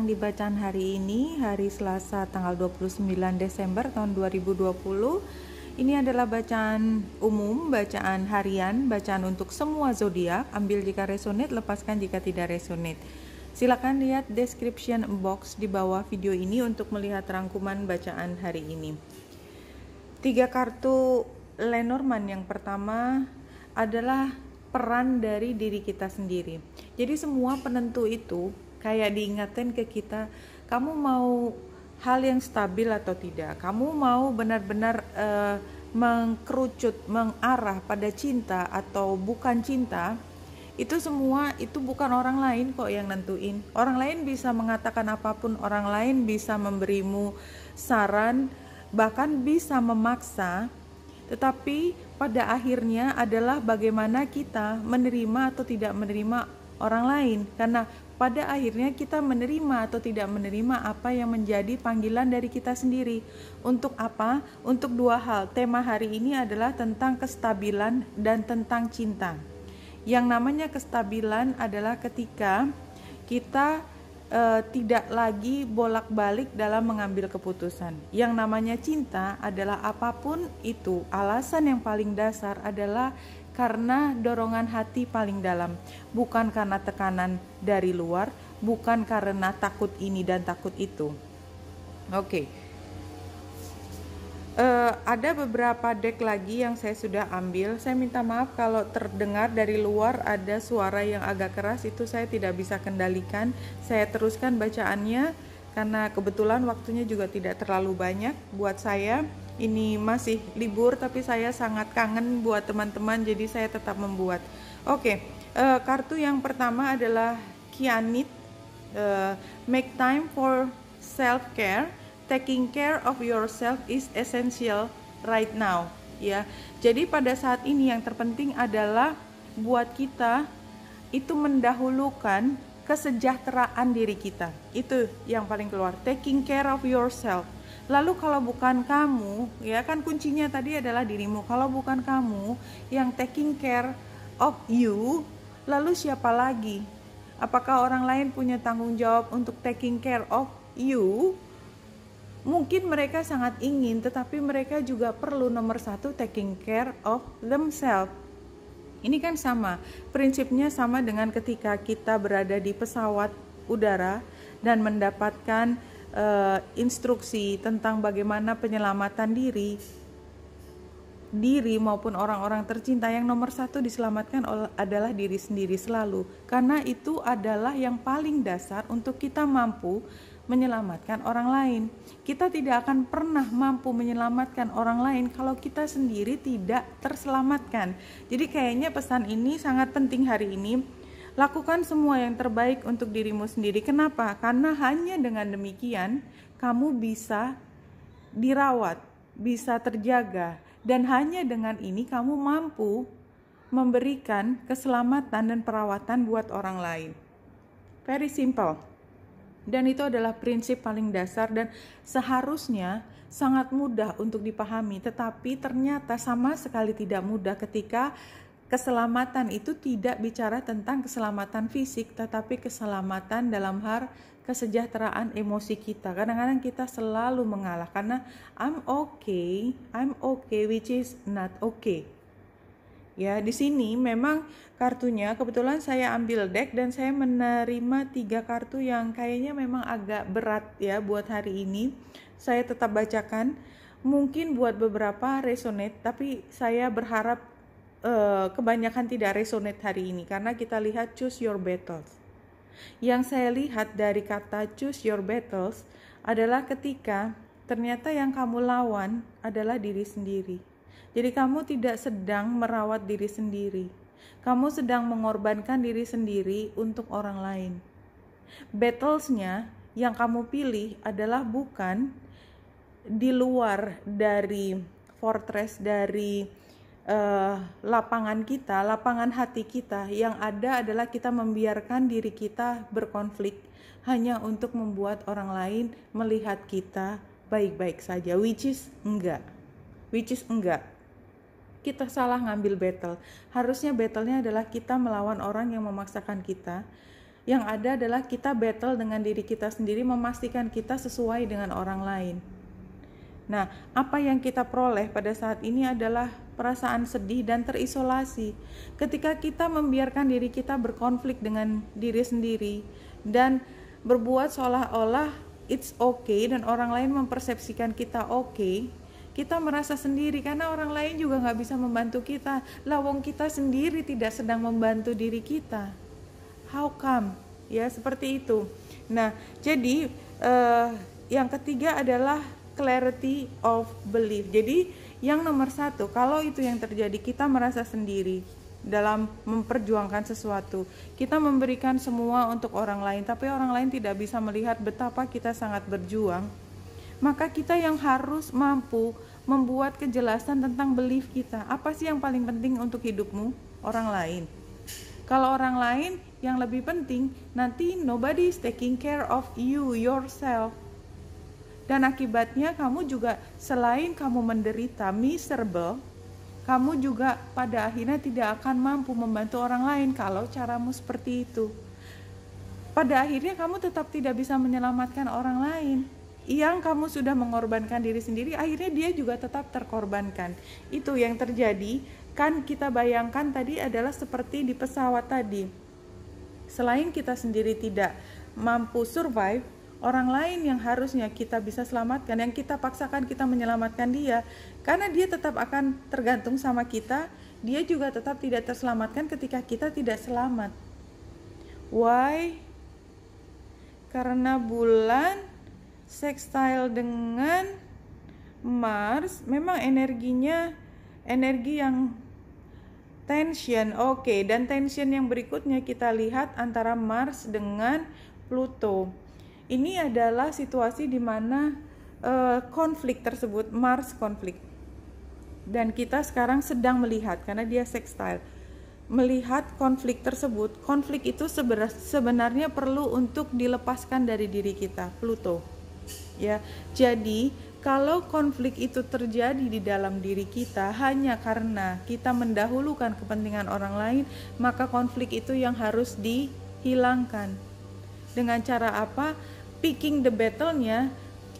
yang dibacaan hari ini, hari Selasa tanggal 29 Desember tahun 2020. Ini adalah bacaan umum, bacaan harian, bacaan untuk semua zodiak. Ambil jika resonate, lepaskan jika tidak resonate. Silakan lihat description box di bawah video ini untuk melihat rangkuman bacaan hari ini. Tiga kartu Lenormand yang pertama adalah peran dari diri kita sendiri. Jadi semua penentu itu kayak diingatkan ke kita kamu mau hal yang stabil atau tidak kamu mau benar-benar uh, mengkerucut mengarah pada cinta atau bukan cinta itu semua itu bukan orang lain kok yang nentuin orang lain bisa mengatakan apapun orang lain bisa memberimu saran bahkan bisa memaksa tetapi pada akhirnya adalah bagaimana kita menerima atau tidak menerima orang lain karena pada akhirnya kita menerima atau tidak menerima apa yang menjadi panggilan dari kita sendiri. Untuk apa? Untuk dua hal. Tema hari ini adalah tentang kestabilan dan tentang cinta. Yang namanya kestabilan adalah ketika kita e, tidak lagi bolak-balik dalam mengambil keputusan. Yang namanya cinta adalah apapun itu, alasan yang paling dasar adalah karena dorongan hati paling dalam, bukan karena tekanan dari luar, bukan karena takut ini dan takut itu. Oke, okay. uh, eh, ada beberapa deck lagi yang saya sudah ambil. Saya minta maaf kalau terdengar dari luar ada suara yang agak keras, itu saya tidak bisa kendalikan. Saya teruskan bacaannya karena kebetulan waktunya juga tidak terlalu banyak buat saya ini masih libur tapi saya sangat kangen buat teman-teman jadi saya tetap membuat. Oke, okay, uh, eh, kartu yang pertama adalah Kianit uh, make time for self care. Taking care of yourself is essential right now ya. Jadi pada saat ini yang terpenting adalah buat kita itu mendahulukan kesejahteraan diri kita. Itu yang paling keluar, taking care of yourself. Lalu kalau bukan kamu, ya kan kuncinya tadi adalah dirimu. Kalau bukan kamu yang taking care of you, lalu siapa lagi? Apakah orang lain punya tanggung jawab untuk taking care of you? Mungkin mereka sangat ingin, tetapi mereka juga perlu nomor satu taking care of themselves ini kan sama, prinsipnya sama dengan ketika kita berada di pesawat udara dan mendapatkan uh, instruksi tentang bagaimana penyelamatan diri, diri maupun orang-orang tercinta yang nomor satu diselamatkan adalah diri sendiri selalu, karena itu adalah yang paling dasar untuk kita mampu menyelamatkan orang lain. Kita tidak akan pernah mampu menyelamatkan orang lain kalau kita sendiri tidak terselamatkan. Jadi kayaknya pesan ini sangat penting hari ini. Lakukan semua yang terbaik untuk dirimu sendiri. Kenapa? Karena hanya dengan demikian kamu bisa dirawat, bisa terjaga, dan hanya dengan ini kamu mampu memberikan keselamatan dan perawatan buat orang lain. Very simple. Dan itu adalah prinsip paling dasar dan seharusnya sangat mudah untuk dipahami, tetapi ternyata sama sekali tidak mudah ketika keselamatan itu tidak bicara tentang keselamatan fisik, tetapi keselamatan dalam hal kesejahteraan emosi kita. Kadang-kadang kita selalu mengalah karena I'm okay, I'm okay, which is not okay Ya, di sini memang kartunya kebetulan saya ambil deck dan saya menerima tiga kartu yang kayaknya memang agak berat ya buat hari ini. Saya tetap bacakan. Mungkin buat beberapa resonate, tapi saya berharap uh, kebanyakan tidak resonate hari ini karena kita lihat choose your battles. Yang saya lihat dari kata choose your battles adalah ketika ternyata yang kamu lawan adalah diri sendiri jadi kamu tidak sedang merawat diri sendiri. Kamu sedang mengorbankan diri sendiri untuk orang lain. Battlesnya yang kamu pilih adalah bukan di luar dari fortress dari uh, lapangan kita, lapangan hati kita. Yang ada adalah kita membiarkan diri kita berkonflik hanya untuk membuat orang lain melihat kita baik-baik saja, which is enggak. Which is enggak kita salah ngambil battle. Harusnya battlenya adalah kita melawan orang yang memaksakan kita. Yang ada adalah kita battle dengan diri kita sendiri memastikan kita sesuai dengan orang lain. Nah, apa yang kita peroleh pada saat ini adalah perasaan sedih dan terisolasi. Ketika kita membiarkan diri kita berkonflik dengan diri sendiri dan berbuat seolah-olah it's okay dan orang lain mempersepsikan kita oke, okay, kita merasa sendiri karena orang lain juga nggak bisa membantu kita lawong kita sendiri tidak sedang membantu diri kita how come ya seperti itu nah jadi eh, yang ketiga adalah clarity of belief jadi yang nomor satu kalau itu yang terjadi kita merasa sendiri dalam memperjuangkan sesuatu. Kita memberikan semua untuk orang lain, tapi orang lain tidak bisa melihat betapa kita sangat berjuang maka kita yang harus mampu membuat kejelasan tentang belief kita. Apa sih yang paling penting untuk hidupmu? Orang lain. Kalau orang lain yang lebih penting, nanti nobody is taking care of you yourself. Dan akibatnya kamu juga selain kamu menderita miserable, kamu juga pada akhirnya tidak akan mampu membantu orang lain kalau caramu seperti itu. Pada akhirnya kamu tetap tidak bisa menyelamatkan orang lain yang kamu sudah mengorbankan diri sendiri, akhirnya dia juga tetap terkorbankan. Itu yang terjadi, kan kita bayangkan tadi adalah seperti di pesawat tadi. Selain kita sendiri tidak mampu survive, orang lain yang harusnya kita bisa selamatkan, yang kita paksakan kita menyelamatkan dia, karena dia tetap akan tergantung sama kita, dia juga tetap tidak terselamatkan ketika kita tidak selamat. Why? Karena bulan Sextile dengan Mars memang energinya energi yang tension. Oke, okay. dan tension yang berikutnya kita lihat antara Mars dengan Pluto. Ini adalah situasi di mana uh, konflik tersebut Mars konflik. Dan kita sekarang sedang melihat karena dia sextile. Melihat konflik tersebut, konflik itu sebenarnya perlu untuk dilepaskan dari diri kita, Pluto. Ya, jadi kalau konflik itu terjadi di dalam diri kita hanya karena kita mendahulukan kepentingan orang lain, maka konflik itu yang harus dihilangkan. Dengan cara apa? Picking the battle-nya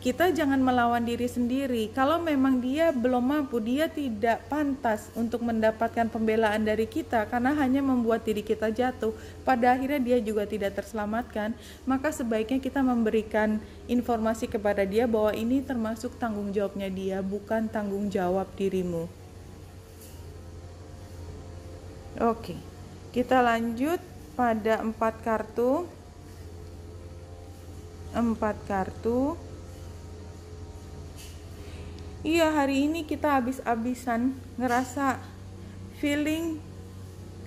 kita jangan melawan diri sendiri. Kalau memang dia belum mampu, dia tidak pantas untuk mendapatkan pembelaan dari kita karena hanya membuat diri kita jatuh. Pada akhirnya dia juga tidak terselamatkan, maka sebaiknya kita memberikan informasi kepada dia bahwa ini termasuk tanggung jawabnya dia, bukan tanggung jawab dirimu. Oke. Kita lanjut pada empat kartu. Empat kartu iya hari ini kita habis-habisan ngerasa feeling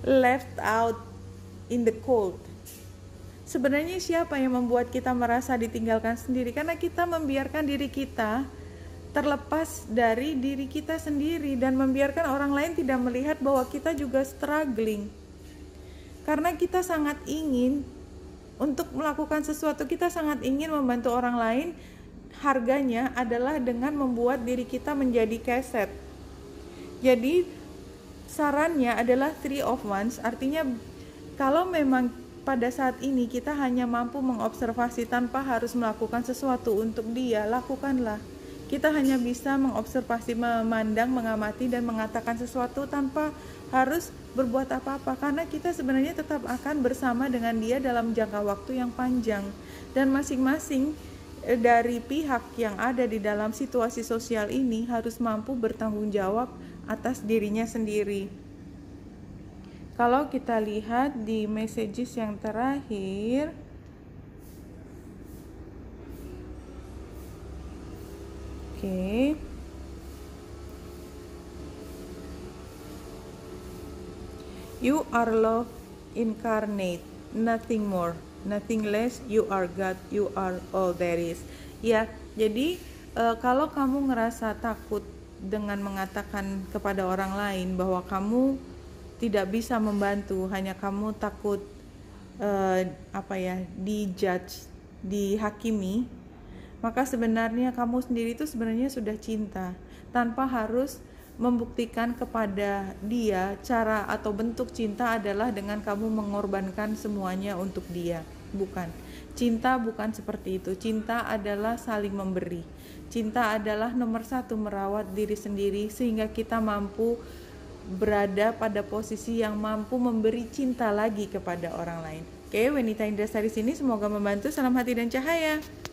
left out in the cold sebenarnya siapa yang membuat kita merasa ditinggalkan sendiri karena kita membiarkan diri kita terlepas dari diri kita sendiri dan membiarkan orang lain tidak melihat bahwa kita juga struggling karena kita sangat ingin untuk melakukan sesuatu kita sangat ingin membantu orang lain harganya adalah dengan membuat diri kita menjadi keset. Jadi sarannya adalah three of ones, artinya kalau memang pada saat ini kita hanya mampu mengobservasi tanpa harus melakukan sesuatu untuk dia, lakukanlah. Kita hanya bisa mengobservasi, memandang, mengamati, dan mengatakan sesuatu tanpa harus berbuat apa-apa, karena kita sebenarnya tetap akan bersama dengan dia dalam jangka waktu yang panjang, dan masing-masing dari pihak yang ada di dalam situasi sosial ini harus mampu bertanggung jawab atas dirinya sendiri. Kalau kita lihat di messages yang terakhir, oke. Okay. You are love incarnate, nothing more nothing less you are God you are all there is ya jadi e, kalau kamu ngerasa takut dengan mengatakan kepada orang lain bahwa kamu tidak bisa membantu hanya kamu takut e, apa ya dijudge dihakimi maka sebenarnya kamu sendiri itu sebenarnya sudah cinta tanpa harus membuktikan kepada dia cara atau bentuk cinta adalah dengan kamu mengorbankan semuanya untuk dia. Bukan. Cinta bukan seperti itu. Cinta adalah saling memberi. Cinta adalah nomor satu merawat diri sendiri sehingga kita mampu berada pada posisi yang mampu memberi cinta lagi kepada orang lain. Oke, Wenita Indra Sari sini semoga membantu. Salam hati dan cahaya.